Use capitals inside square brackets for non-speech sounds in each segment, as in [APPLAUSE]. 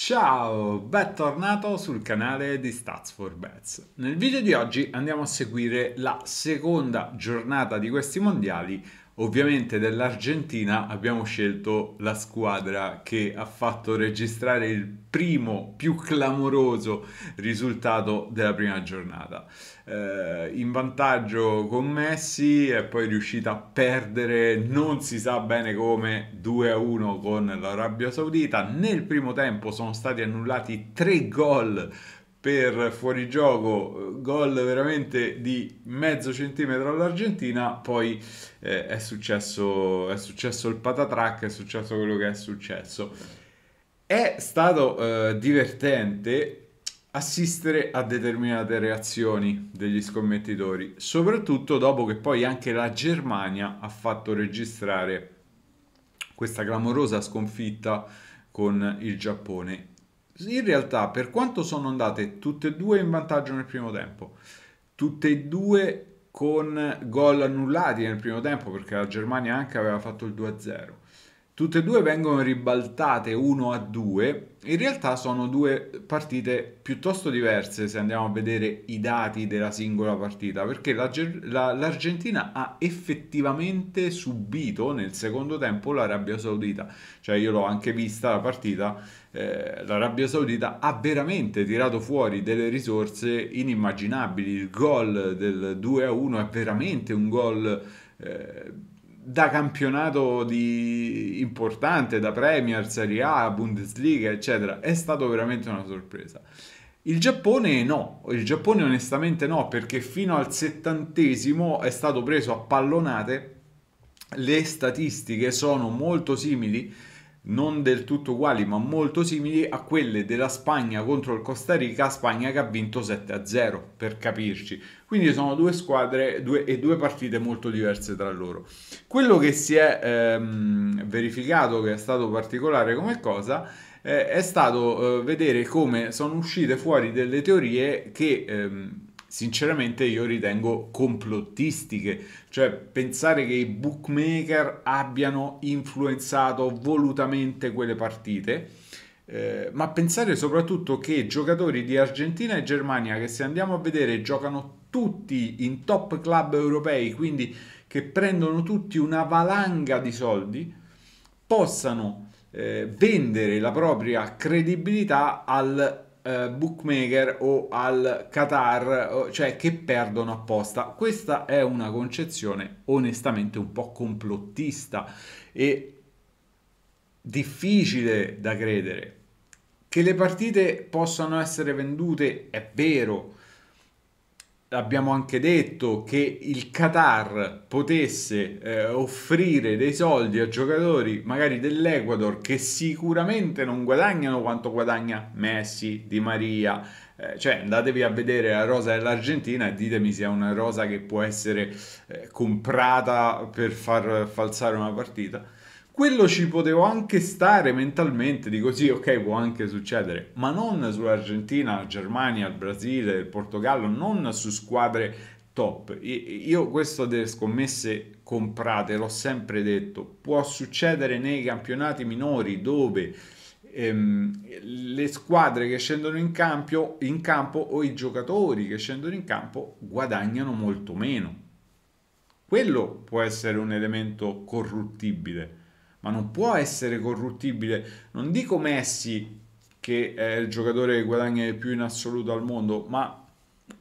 Ciao, bentornato sul canale di Stats for Bets. Nel video di oggi andiamo a seguire la seconda giornata di questi mondiali Ovviamente dell'Argentina abbiamo scelto la squadra che ha fatto registrare il primo più clamoroso risultato della prima giornata. Eh, in vantaggio con Messi è poi riuscita a perdere non si sa bene come 2 a 1 con l'Arabia Saudita. Nel primo tempo sono stati annullati tre gol per fuorigioco, eh, gol veramente di mezzo centimetro all'Argentina, poi eh, è, successo, è successo il patatrack, è successo quello che è successo. È stato eh, divertente assistere a determinate reazioni degli scommettitori, soprattutto dopo che poi anche la Germania ha fatto registrare questa clamorosa sconfitta con il Giappone in realtà, per quanto sono andate tutte e due in vantaggio nel primo tempo, tutte e due con gol annullati nel primo tempo perché la Germania anche aveva fatto il 2-0 tutte e due vengono ribaltate 1 a 2. In realtà sono due partite piuttosto diverse se andiamo a vedere i dati della singola partita, perché l'Argentina ha effettivamente subito nel secondo tempo l'Arabia Saudita. Cioè io l'ho anche vista la partita, eh, l'Arabia Saudita ha veramente tirato fuori delle risorse inimmaginabili. Il gol del 2 a 1 è veramente un gol... Eh, da campionato di... importante, da Premier, Serie A, Bundesliga, eccetera, è stato veramente una sorpresa. Il Giappone no, il Giappone onestamente no, perché fino al settantesimo è stato preso a pallonate, le statistiche sono molto simili non del tutto uguali ma molto simili a quelle della Spagna contro il Costa Rica, Spagna che ha vinto 7-0 per capirci. Quindi sono due squadre due, e due partite molto diverse tra loro. Quello che si è ehm, verificato che è stato particolare come cosa eh, è stato eh, vedere come sono uscite fuori delle teorie che ehm, sinceramente io ritengo complottistiche, cioè pensare che i bookmaker abbiano influenzato volutamente quelle partite. Eh, ma pensare soprattutto che giocatori di Argentina e Germania che se andiamo a vedere giocano tutti in top club europei, quindi che prendono tutti una valanga di soldi, possano eh, vendere la propria credibilità al eh, bookmaker o al Qatar, cioè che perdono apposta. Questa è una concezione onestamente un po' complottista e difficile da credere. Che le partite possano essere vendute è vero, abbiamo anche detto che il Qatar potesse eh, offrire dei soldi a giocatori magari dell'Ecuador che sicuramente non guadagnano quanto guadagna Messi, Di Maria, eh, cioè andatevi a vedere la rosa dell'Argentina e ditemi se è una rosa che può essere eh, comprata per far falsare una partita quello ci potevo anche stare mentalmente, dico sì, ok, può anche succedere, ma non sull'Argentina, la Germania, il Brasile, il Portogallo, non su squadre top. Io questo delle scommesse comprate, l'ho sempre detto, può succedere nei campionati minori dove ehm, le squadre che scendono in campo, in campo o i giocatori che scendono in campo guadagnano molto meno. Quello può essere un elemento corruttibile ma non può essere corruttibile. Non dico Messi, che è il giocatore che guadagna di più in assoluto al mondo, ma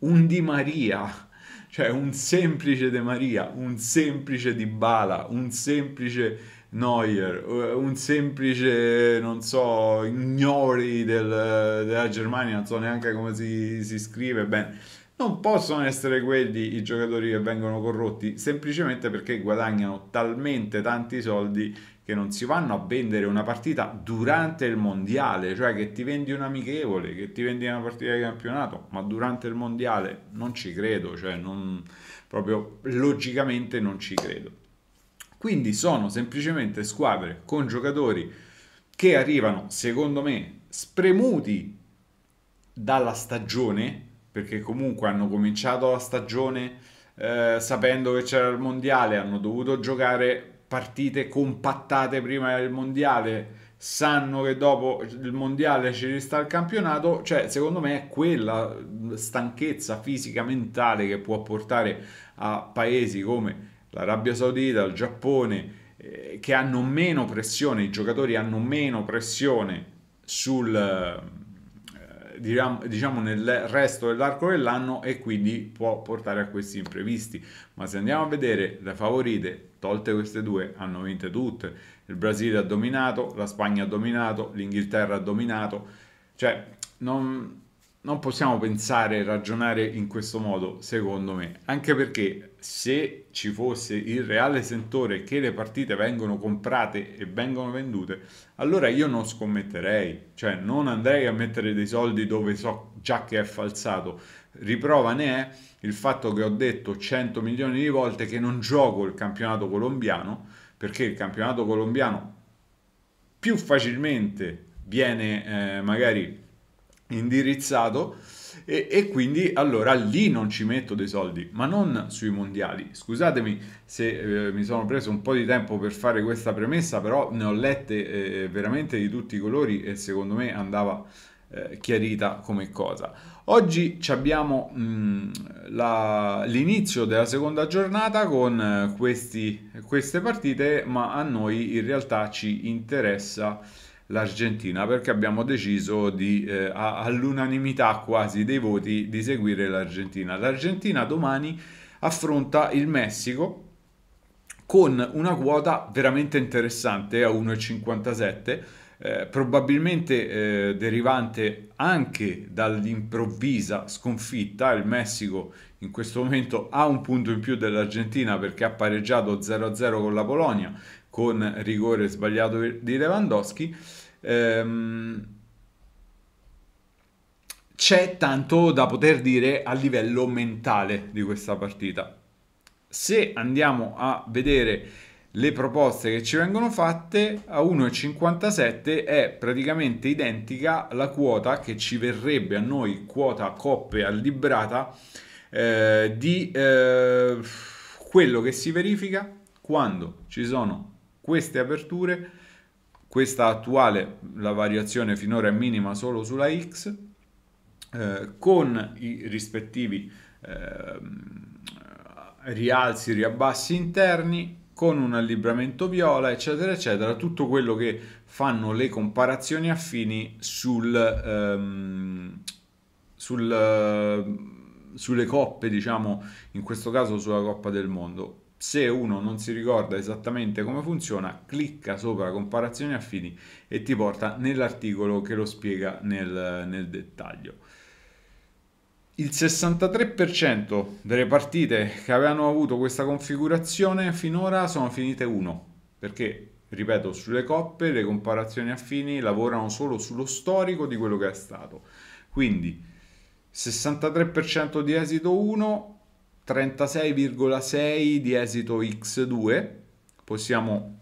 un Di Maria, [LAUGHS] cioè un semplice De Maria, un semplice Di Bala, un semplice Neuer, eh, un semplice, non so, ignori del, della Germania, non so neanche come si, si scrive bene. Non possono essere quelli i giocatori che vengono corrotti semplicemente perché guadagnano talmente tanti soldi che non si vanno a vendere una partita durante il mondiale, cioè che ti vendi un amichevole, che ti vendi una partita di campionato, ma durante il mondiale non ci credo, cioè non, proprio logicamente non ci credo. Quindi sono semplicemente squadre con giocatori che arrivano, secondo me, spremuti dalla stagione, perché comunque hanno cominciato la stagione eh, sapendo che c'era il mondiale, hanno dovuto giocare partite compattate prima del mondiale sanno che dopo il mondiale ci resta il campionato, cioè secondo me è quella stanchezza fisica mentale che può portare a paesi come l'Arabia Saudita, il Giappone, eh, che hanno meno pressione, i giocatori hanno meno pressione sul, eh, diciamo, diciamo nel resto dell'arco dell'anno e quindi può portare a questi imprevisti. Ma se andiamo a vedere le favorite Tolte queste due hanno vinto tutte. Il Brasile ha dominato, la Spagna ha dominato, l'Inghilterra ha dominato. Cioè, non, non possiamo pensare e ragionare in questo modo, secondo me, anche perché se ci fosse il reale sentore che le partite vengono comprate e vengono vendute, allora io non scommetterei, cioè non andrei a mettere dei soldi dove so già che è falsato. Riprova ne è il fatto che ho detto 100 milioni di volte che non gioco il campionato colombiano, perché il campionato colombiano più facilmente viene eh, magari indirizzato e, e, quindi allora lì non ci metto dei soldi, ma non sui mondiali. Scusatemi se eh, mi sono preso un po' di tempo per fare questa premessa, però ne ho lette eh, veramente di tutti i colori e secondo me andava eh, chiarita come cosa. Oggi abbiamo mh, mm, la, l'inizio della seconda giornata con eh, questi, queste partite, ma a noi in realtà ci interessa l'Argentina perché abbiamo deciso di, eh, all'unanimità quasi dei voti di seguire l'Argentina. L'Argentina domani affronta il Messico con una quota veramente interessante a 1,57 eh, probabilmente eh, derivante anche dall'improvvisa sconfitta. Il Messico in questo momento ha un punto in più dell'Argentina perché ha pareggiato 0-0 con la Polonia con rigore sbagliato di Lewandowski. Ehm, c'è tanto da poter dire a livello mentale di questa partita. Se andiamo a vedere le proposte che ci vengono fatte a 1,57 è praticamente identica alla quota che ci verrebbe a noi, quota coppe allibrata, eh, di eh, quello che si verifica quando ci sono queste aperture, questa attuale, la variazione finora è minima solo sulla X, eh, con i rispettivi ehm, rialzi, riabbassi interni con un allibramento viola, eccetera, eccetera, tutto quello che fanno le comparazioni affini sul, ehm, sul, eh, sulle coppe, diciamo, in questo caso sulla Coppa del Mondo. Se uno non si ricorda esattamente come funziona, clicca sopra comparazioni affini e ti porta nell'articolo che lo spiega nel, nel dettaglio. Il 63% delle partite che avevano avuto questa configurazione finora sono finite 1, perché, ripeto, sulle coppe le comparazioni affini lavorano solo sullo storico di quello che è stato. Quindi 63% di esito 1, 36,6 di esito x2, possiamo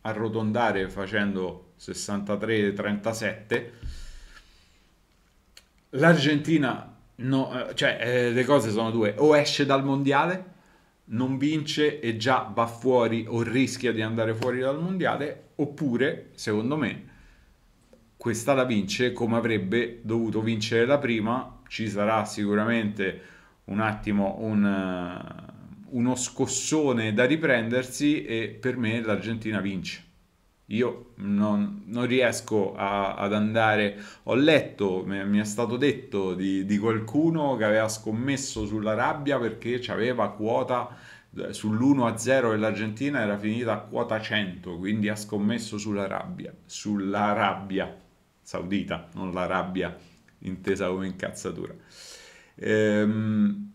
arrotondare facendo 63-37. L'Argentina no, eh, cioè, eh, le cose sono due, o esce dal mondiale, non vince e già va fuori o rischia di andare fuori dal mondiale, oppure, secondo me, questa la vince come avrebbe dovuto vincere la prima, ci sarà sicuramente un attimo un, eh, uno scossone da riprendersi e per me l'Argentina vince. Io non, non riesco a, ad andare. Ho letto, mi è stato detto di, di qualcuno che aveva scommesso sulla rabbia perché aveva quota eh, sull'1-0 dell'Argentina era finita a quota 100, quindi ha scommesso sulla rabbia, sulla rabbia saudita, non la rabbia intesa come incazzatura. Ehm,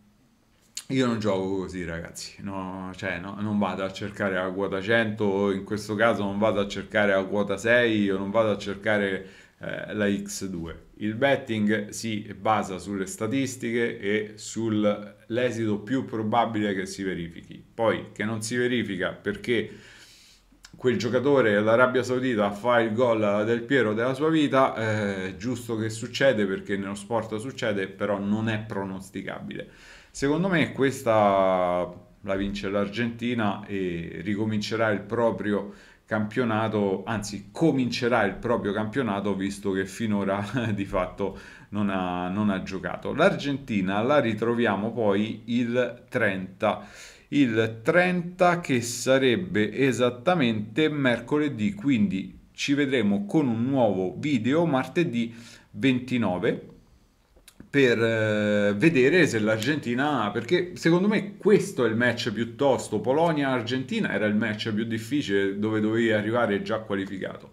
io non gioco così, ragazzi. No, cioè, no, non vado a cercare la quota 100, in questo caso non vado a cercare la quota 6 o non vado a cercare eh, la X2. Il betting si basa sulle statistiche e sull'esito più probabile che si verifichi. Poi che non si verifica perché quel giocatore dell'Arabia Saudita fa il gol del Piero della sua vita, eh, giusto che succede perché nello sport succede, però non è pronosticabile. Secondo me questa la vince l'Argentina e ricomincerà il proprio campionato, anzi comincerà il proprio campionato visto che finora [LAUGHS] di fatto non ha, non ha giocato. L'Argentina la ritroviamo poi il 30, il 30 che sarebbe esattamente mercoledì, quindi ci vedremo con un nuovo video martedì 29 per eh, vedere se l'Argentina, perché secondo me questo è il match piuttosto, Polonia-Argentina era il match più difficile dove dovevi arrivare già qualificato.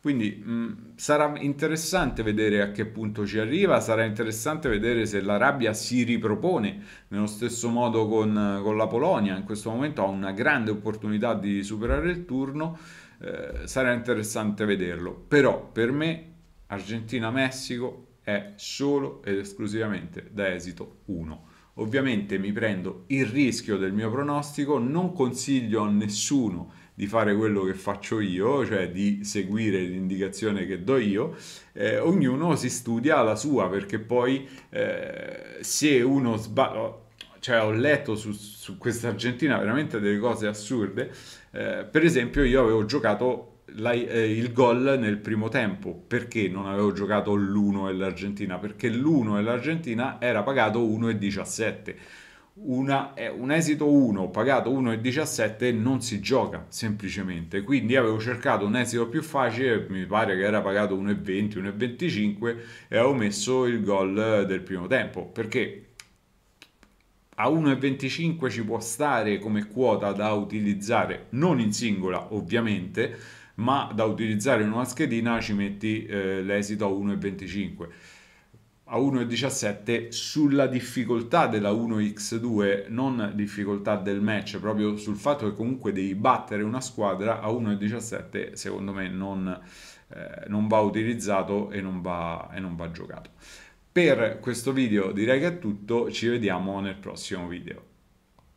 Quindi mh, mm, sarà interessante vedere a che punto ci arriva, sarà interessante vedere se l'Arabia si ripropone nello stesso modo con, con la Polonia, in questo momento ha una grande opportunità di superare il turno, eh, sarà interessante vederlo. Però per me Argentina-Messico è solo ed esclusivamente da esito 1. Ovviamente mi prendo il rischio del mio pronostico, non consiglio a nessuno di fare quello che faccio io, cioè di seguire l'indicazione che do io, eh, ognuno si studia la sua perché poi eh, se uno sbaglia, cioè ho letto su, su questa Argentina veramente delle cose assurde, eh, per esempio io avevo giocato la, eh, il gol nel primo tempo perché non avevo giocato l'1 e l'Argentina perché l'1 e l'Argentina era pagato 1,17 una, eh, un esito 1 pagato 1,17 non si gioca semplicemente quindi avevo cercato un esito più facile mi pare che era pagato 1,20 1,25 e ho messo il gol del primo tempo perché a 1,25 ci può stare come quota da utilizzare non in singola ovviamente ma da utilizzare in una schedina ci metti eh, l'esito a 1,25 a 1,17 sulla difficoltà della 1x2, non difficoltà del match, proprio sul fatto che comunque devi battere una squadra a 1,17 secondo me non, eh, non, va utilizzato e non va, e non va giocato. Per questo video direi che è tutto, ci vediamo nel prossimo video.